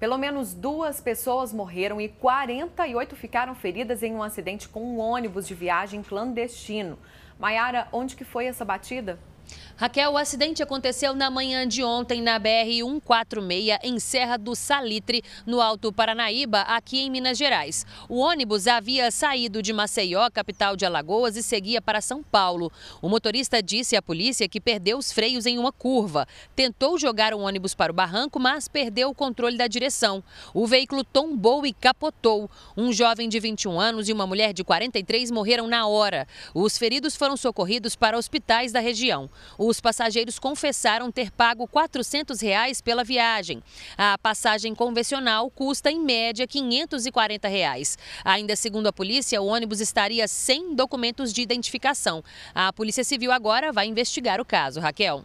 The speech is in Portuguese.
Pelo menos duas pessoas morreram e 48 ficaram feridas em um acidente com um ônibus de viagem clandestino. Maiara, onde que foi essa batida? Raquel, o acidente aconteceu na manhã de ontem na BR-146, em Serra do Salitre, no Alto Paranaíba, aqui em Minas Gerais. O ônibus havia saído de Maceió, capital de Alagoas, e seguia para São Paulo. O motorista disse à polícia que perdeu os freios em uma curva. Tentou jogar o ônibus para o barranco, mas perdeu o controle da direção. O veículo tombou e capotou. Um jovem de 21 anos e uma mulher de 43 morreram na hora. Os feridos foram socorridos para hospitais da região. O os passageiros confessaram ter pago R$ 400 reais pela viagem. A passagem convencional custa, em média, R$ 540. Reais. Ainda segundo a polícia, o ônibus estaria sem documentos de identificação. A Polícia Civil agora vai investigar o caso, Raquel.